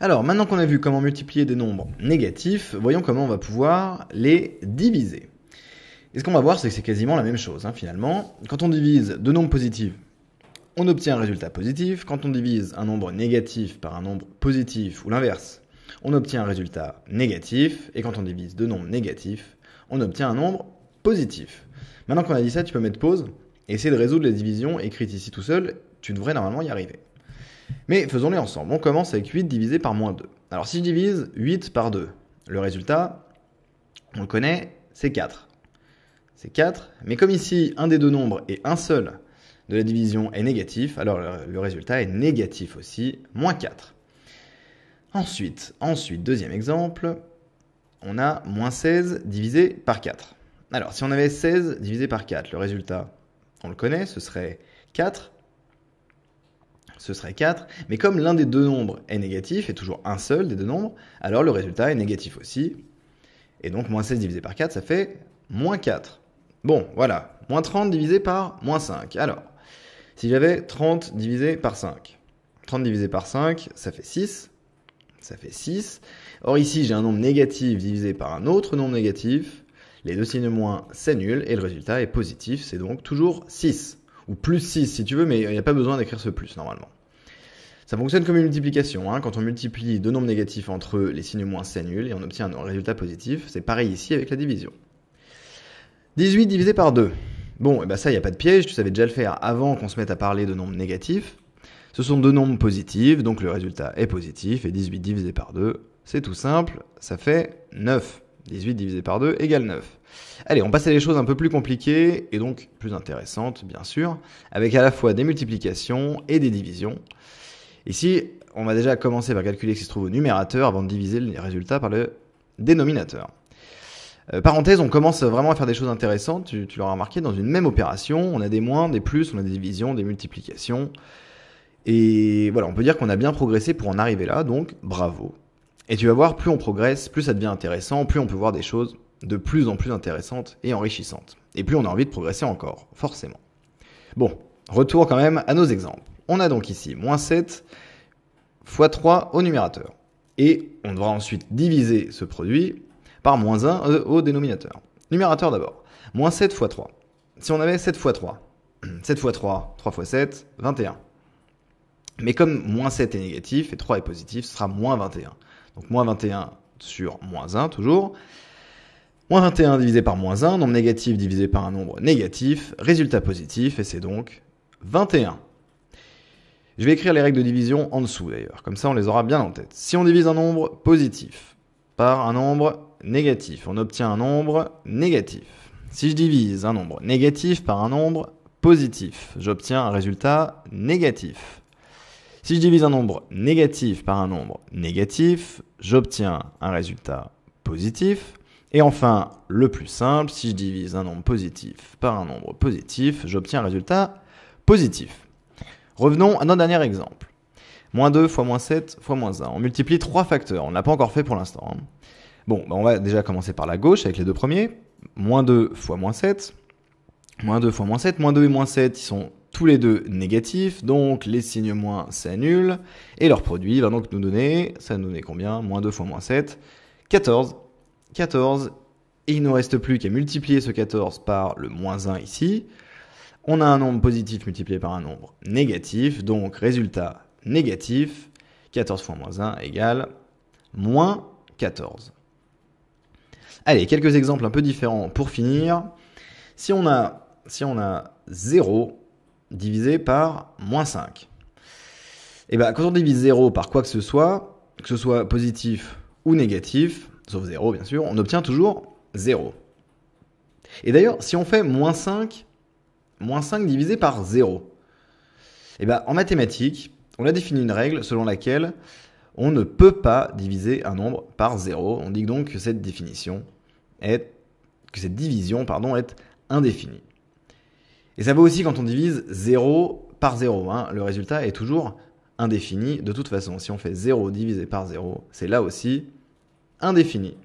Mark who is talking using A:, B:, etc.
A: Alors, maintenant qu'on a vu comment multiplier des nombres négatifs, voyons comment on va pouvoir les diviser. Et ce qu'on va voir, c'est que c'est quasiment la même chose, hein, finalement. Quand on divise deux nombres positifs, on obtient un résultat positif. Quand on divise un nombre négatif par un nombre positif, ou l'inverse, on obtient un résultat négatif. Et quand on divise deux nombres négatifs, on obtient un nombre positif. Maintenant qu'on a dit ça, tu peux mettre pause, essayer de résoudre les divisions écrites ici tout seul, tu devrais normalement y arriver. Mais faisons-les ensemble. On commence avec 8 divisé par moins 2. Alors si je divise 8 par 2, le résultat, on le connaît, c'est 4. C'est 4. Mais comme ici, un des deux nombres et un seul de la division est négatif, alors le résultat est négatif aussi, moins 4. Ensuite, ensuite, deuxième exemple, on a moins 16 divisé par 4. Alors, si on avait 16 divisé par 4, le résultat, on le connaît, ce serait 4 ce serait 4, mais comme l'un des deux nombres est négatif, et toujours un seul des deux nombres, alors le résultat est négatif aussi. Et donc moins 16 divisé par 4, ça fait moins 4. Bon, voilà, moins 30 divisé par moins 5. Alors, si j'avais 30 divisé par 5, 30 divisé par 5, ça fait 6, ça fait 6. Or ici, j'ai un nombre négatif divisé par un autre nombre négatif, les deux signes de moins, c'est nul, et le résultat est positif, c'est donc toujours 6 ou plus 6 si tu veux, mais il n'y a pas besoin d'écrire ce plus normalement. Ça fonctionne comme une multiplication. Hein. Quand on multiplie deux nombres négatifs entre eux, les signes moins s'annulent et on obtient un résultat positif. C'est pareil ici avec la division. 18 divisé par 2. Bon, et eh ben ça, il n'y a pas de piège, tu savais déjà le faire avant qu'on se mette à parler de nombres négatifs. Ce sont deux nombres positifs, donc le résultat est positif, et 18 divisé par 2, c'est tout simple, ça fait 9. 18 divisé par 2 égale 9. Allez, on passe à des choses un peu plus compliquées et donc plus intéressantes, bien sûr, avec à la fois des multiplications et des divisions. Ici, on va déjà commencer par calculer ce qui se trouve au numérateur avant de diviser les résultats par le dénominateur. Euh, parenthèse, on commence vraiment à faire des choses intéressantes, tu, tu l'auras remarqué, dans une même opération, on a des moins, des plus, on a des divisions, des multiplications. Et voilà, on peut dire qu'on a bien progressé pour en arriver là, donc bravo. Et tu vas voir, plus on progresse, plus ça devient intéressant, plus on peut voir des choses de plus en plus intéressantes et enrichissantes. Et plus on a envie de progresser encore, forcément. Bon, retour quand même à nos exemples. On a donc ici moins 7 fois 3 au numérateur. Et on devra ensuite diviser ce produit par moins 1 euh, au dénominateur. Numérateur d'abord. Moins 7 fois 3. Si on avait 7 fois 3, 7 fois 3, 3 fois 7, 21. Mais comme moins 7 est négatif et 3 est positif, ce sera moins 21. Donc moins 21 sur moins 1 toujours. Moins 21 divisé par moins 1, nombre négatif divisé par un nombre négatif, résultat positif, et c'est donc 21. Je vais écrire les règles de division en dessous d'ailleurs, comme ça on les aura bien en tête. Si on divise un nombre positif par un nombre négatif, on obtient un nombre négatif. Si je divise un nombre négatif par un nombre positif, j'obtiens un résultat négatif. Si je divise un nombre négatif par un nombre négatif, j'obtiens un résultat positif. Et enfin, le plus simple, si je divise un nombre positif par un nombre positif, j'obtiens un résultat positif. Revenons à notre dernier exemple. Moins 2 fois moins 7 fois moins 1. On multiplie trois facteurs. On ne l'a pas encore fait pour l'instant. Hein. Bon, bah, on va déjà commencer par la gauche avec les deux premiers. Moins 2 fois moins 7. Moins 2 fois moins 7. Moins 2 et moins 7, ils sont tous les deux négatifs, donc les signes moins s'annulent, et leur produit va donc nous donner, ça nous donner combien Moins 2 fois moins 7, 14. 14, et il ne nous reste plus qu'à multiplier ce 14 par le moins 1 ici. On a un nombre positif multiplié par un nombre négatif, donc résultat négatif, 14 fois moins 1 égale moins 14. Allez, quelques exemples un peu différents pour finir. Si on a, si on a 0, divisé par moins 5. Et eh bien, quand on divise 0 par quoi que ce soit, que ce soit positif ou négatif, sauf 0 bien sûr, on obtient toujours 0. Et d'ailleurs, si on fait moins 5, moins 5 divisé par 0, et eh bien en mathématiques, on a défini une règle selon laquelle on ne peut pas diviser un nombre par 0. On dit donc que cette définition est, que cette division pardon, est indéfinie. Et ça vaut aussi quand on divise 0 par 0. Hein. Le résultat est toujours indéfini de toute façon. Si on fait 0 divisé par 0, c'est là aussi indéfini.